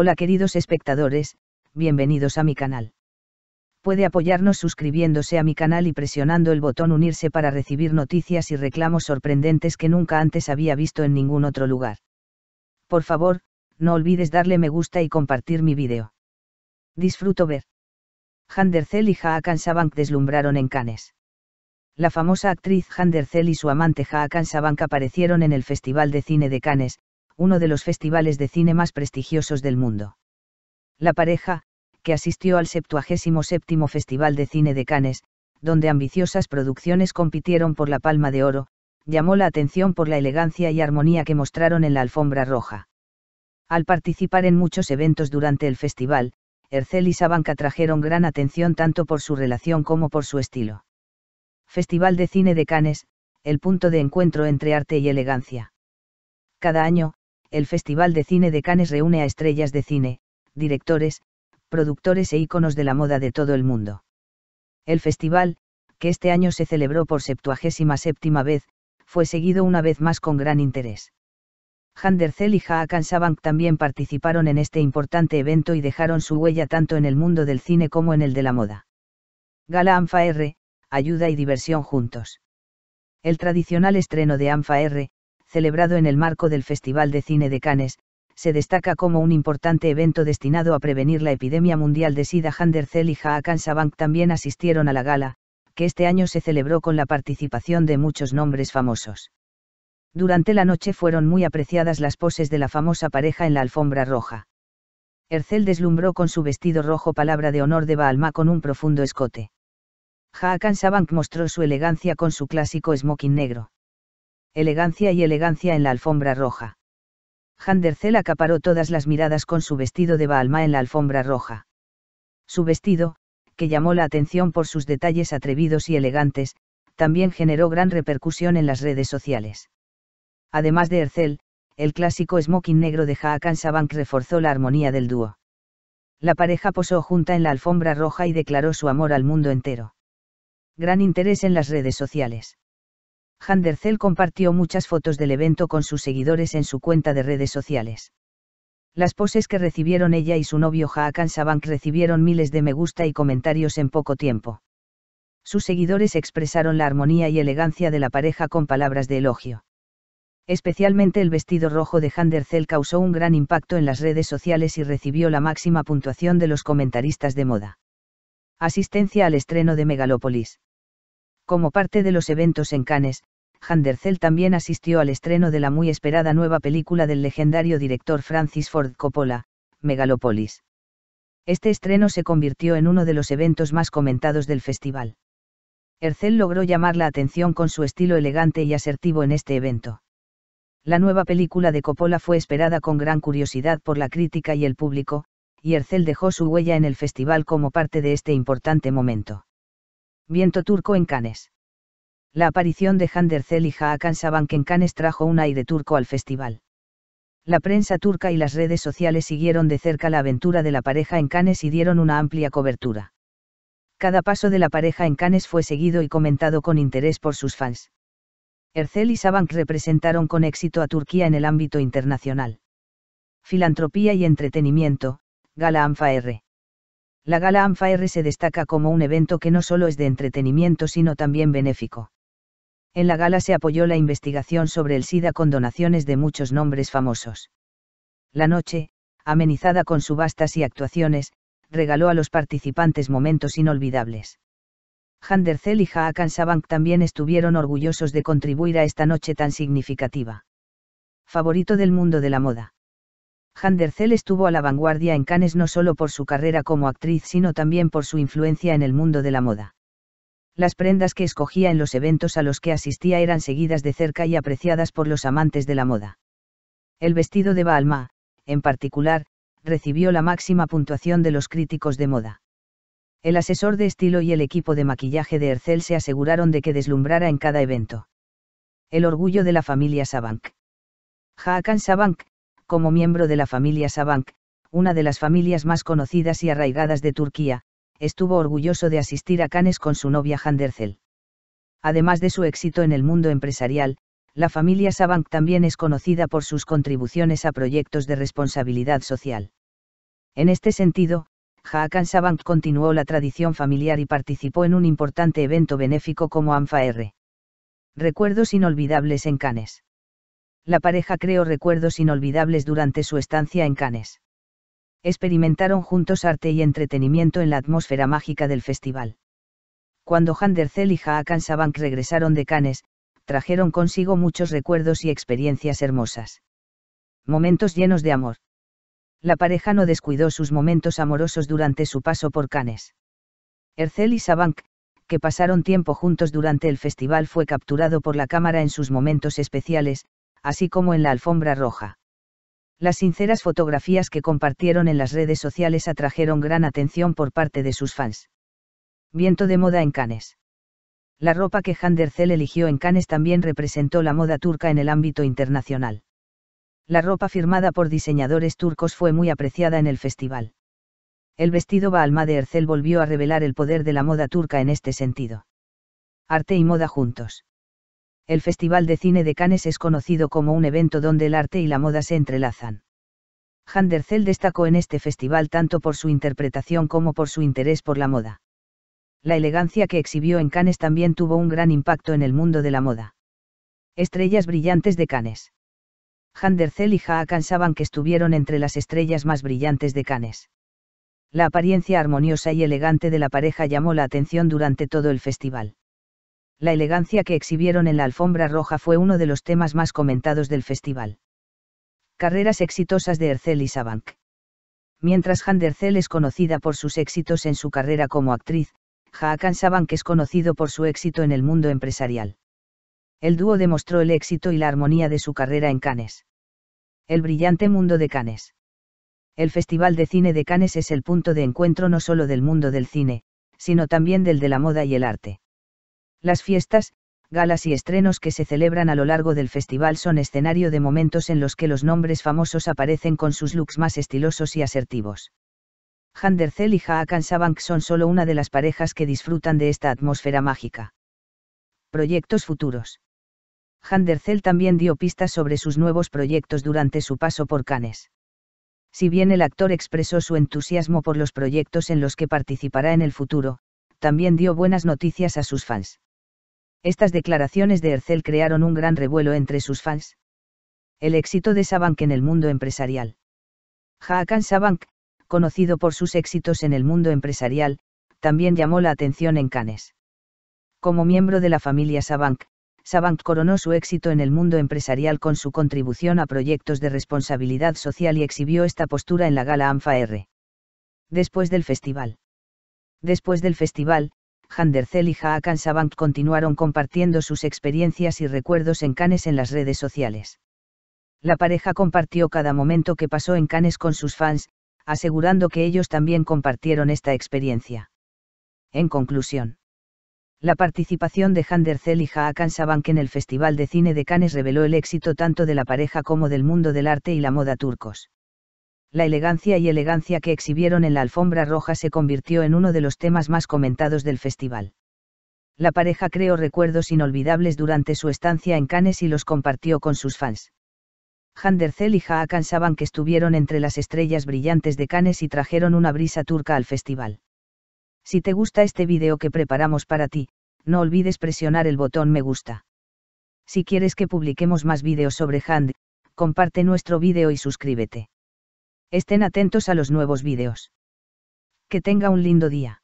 Hola queridos espectadores, bienvenidos a mi canal. Puede apoyarnos suscribiéndose a mi canal y presionando el botón unirse para recibir noticias y reclamos sorprendentes que nunca antes había visto en ningún otro lugar. Por favor, no olvides darle me gusta y compartir mi vídeo. Disfruto ver. Handercel y Haakan Sabank deslumbraron en Cannes. La famosa actriz Handercel y su amante Haakan Sabank aparecieron en el Festival de Cine de Cannes, uno de los festivales de cine más prestigiosos del mundo. La pareja, que asistió al 77 Festival de Cine de Cannes, donde ambiciosas producciones compitieron por la Palma de Oro, llamó la atención por la elegancia y armonía que mostraron en la alfombra roja. Al participar en muchos eventos durante el festival, Ercel y Sabanca trajeron gran atención tanto por su relación como por su estilo. Festival de Cine de Cannes, el punto de encuentro entre arte y elegancia. Cada año, el Festival de Cine de Cannes reúne a estrellas de cine, directores, productores e íconos de la moda de todo el mundo. El festival, que este año se celebró por séptima vez, fue seguido una vez más con gran interés. Zell y Haakan Sabank también participaron en este importante evento y dejaron su huella tanto en el mundo del cine como en el de la moda. Gala ANFA R, ayuda y diversión juntos. El tradicional estreno de ANFA R, celebrado en el marco del Festival de Cine de Cannes, se destaca como un importante evento destinado a prevenir la epidemia mundial de SIDA. Handercel y Haakan Sabank también asistieron a la gala, que este año se celebró con la participación de muchos nombres famosos. Durante la noche fueron muy apreciadas las poses de la famosa pareja en la alfombra roja. Ercel deslumbró con su vestido rojo palabra de honor de Baalma con un profundo escote. Haakan Sabank mostró su elegancia con su clásico smoking negro elegancia y elegancia en la alfombra roja. Handercel acaparó todas las miradas con su vestido de Balma en la alfombra roja. Su vestido, que llamó la atención por sus detalles atrevidos y elegantes, también generó gran repercusión en las redes sociales. Además de Hercel, el clásico smoking negro de Hakan Sabank reforzó la armonía del dúo. La pareja posó junta en la alfombra roja y declaró su amor al mundo entero. Gran interés en las redes sociales. Handercel compartió muchas fotos del evento con sus seguidores en su cuenta de redes sociales. Las poses que recibieron ella y su novio Jaakan Sabank recibieron miles de me gusta y comentarios en poco tiempo. Sus seguidores expresaron la armonía y elegancia de la pareja con palabras de elogio. Especialmente el vestido rojo de Handercel causó un gran impacto en las redes sociales y recibió la máxima puntuación de los comentaristas de moda. Asistencia al estreno de Megalópolis. Como parte de los eventos en Cannes, Handercel también asistió al estreno de la muy esperada nueva película del legendario director Francis Ford Coppola, Megalopolis. Este estreno se convirtió en uno de los eventos más comentados del festival. Hercel logró llamar la atención con su estilo elegante y asertivo en este evento. La nueva película de Coppola fue esperada con gran curiosidad por la crítica y el público, y Hercel dejó su huella en el festival como parte de este importante momento viento turco en Cannes. La aparición de Handercel y Hakan Sabank en Cannes trajo un aire turco al festival. La prensa turca y las redes sociales siguieron de cerca la aventura de la pareja en Cannes y dieron una amplia cobertura. Cada paso de la pareja en Cannes fue seguido y comentado con interés por sus fans. Ercel y Sabank representaron con éxito a Turquía en el ámbito internacional. Filantropía y entretenimiento, Gala Anfa R. La gala AMFAR se destaca como un evento que no solo es de entretenimiento sino también benéfico. En la gala se apoyó la investigación sobre el SIDA con donaciones de muchos nombres famosos. La noche, amenizada con subastas y actuaciones, regaló a los participantes momentos inolvidables. Handercel y Haakan Sabank también estuvieron orgullosos de contribuir a esta noche tan significativa. Favorito del mundo de la moda. Handercel estuvo a la vanguardia en Cannes no solo por su carrera como actriz, sino también por su influencia en el mundo de la moda. Las prendas que escogía en los eventos a los que asistía eran seguidas de cerca y apreciadas por los amantes de la moda. El vestido de Balma, en particular, recibió la máxima puntuación de los críticos de moda. El asesor de estilo y el equipo de maquillaje de Ercel se aseguraron de que deslumbrara en cada evento. El orgullo de la familia Sabank. Haakan Sabank, como miembro de la familia Sabank, una de las familias más conocidas y arraigadas de Turquía, estuvo orgulloso de asistir a Cannes con su novia Handercel. Además de su éxito en el mundo empresarial, la familia Sabank también es conocida por sus contribuciones a proyectos de responsabilidad social. En este sentido, Haakan Sabank continuó la tradición familiar y participó en un importante evento benéfico como ANFA-R. Recuerdos inolvidables en Cannes la pareja creó recuerdos inolvidables durante su estancia en Cannes. Experimentaron juntos arte y entretenimiento en la atmósfera mágica del festival. Cuando Han der y Haakan Sabank regresaron de Cannes, trajeron consigo muchos recuerdos y experiencias hermosas. Momentos llenos de amor. La pareja no descuidó sus momentos amorosos durante su paso por Cannes. Ercel y Sabank, que pasaron tiempo juntos durante el festival, fue capturado por la cámara en sus momentos especiales, así como en la alfombra roja. Las sinceras fotografías que compartieron en las redes sociales atrajeron gran atención por parte de sus fans. Viento de moda en Cannes. La ropa que Ercel eligió en Cannes también representó la moda turca en el ámbito internacional. La ropa firmada por diseñadores turcos fue muy apreciada en el festival el vestido Baalma de Ercel volvió a revelar el poder de la moda turca en este sentido. Arte y moda juntos el Festival de Cine de Cannes es conocido como un evento donde el arte y la moda se entrelazan. Handercel destacó en este festival tanto por su interpretación como por su interés por la moda. La elegancia que exhibió en Cannes también tuvo un gran impacto en el mundo de la moda. Estrellas brillantes de Cannes. Handercel y Jaa cansaban que estuvieron entre las estrellas más brillantes de Cannes. La apariencia armoniosa y elegante de la pareja llamó la atención durante todo el festival la elegancia que exhibieron en la alfombra roja fue uno de los temas más comentados del festival. Carreras exitosas de Ercel y Sabank. Mientras Han Ercel es conocida por sus éxitos en su carrera como actriz, Hakan Sabank es conocido por su éxito en el mundo empresarial. El dúo demostró el éxito y la armonía de su carrera en Cannes. El brillante mundo de Cannes. El Festival de Cine de Cannes es el punto de encuentro no solo del mundo del cine, sino también del de la moda y el arte las fiestas, galas y estrenos que se celebran a lo largo del festival son escenario de momentos en los que los nombres famosos aparecen con sus looks más estilosos y asertivos. Handercel y Haakan Sabank son solo una de las parejas que disfrutan de esta atmósfera mágica. Proyectos futuros. Handercel también dio pistas sobre sus nuevos proyectos durante su paso por Cannes. Si bien el actor expresó su entusiasmo por los proyectos en los que participará en el futuro, también dio buenas noticias a sus fans. Estas declaraciones de Hercel crearon un gran revuelo entre sus fans. El éxito de Sabank en el mundo empresarial. Haakan Sabank, conocido por sus éxitos en el mundo empresarial, también llamó la atención en Cannes. Como miembro de la familia Sabank, Sabank coronó su éxito en el mundo empresarial con su contribución a proyectos de responsabilidad social y exhibió esta postura en la gala ANFA-R. Después del festival. Después del festival, Handercel y Hakan continuaron compartiendo sus experiencias y recuerdos en Cannes en las redes sociales. La pareja compartió cada momento que pasó en Cannes con sus fans, asegurando que ellos también compartieron esta experiencia. En conclusión, la participación de Handercel y Hakan en el Festival de Cine de Cannes reveló el éxito tanto de la pareja como del mundo del arte y la moda turcos la elegancia y elegancia que exhibieron en la alfombra roja se convirtió en uno de los temas más comentados del festival. La pareja creó recuerdos inolvidables durante su estancia en Cannes y los compartió con sus fans. Handercel y Jaa cansaban que estuvieron entre las estrellas brillantes de Cannes y trajeron una brisa turca al festival. Si te gusta este video que preparamos para ti, no olvides presionar el botón me gusta. Si quieres que publiquemos más videos sobre Hand, comparte nuestro video y suscríbete. Estén atentos a los nuevos vídeos. Que tenga un lindo día.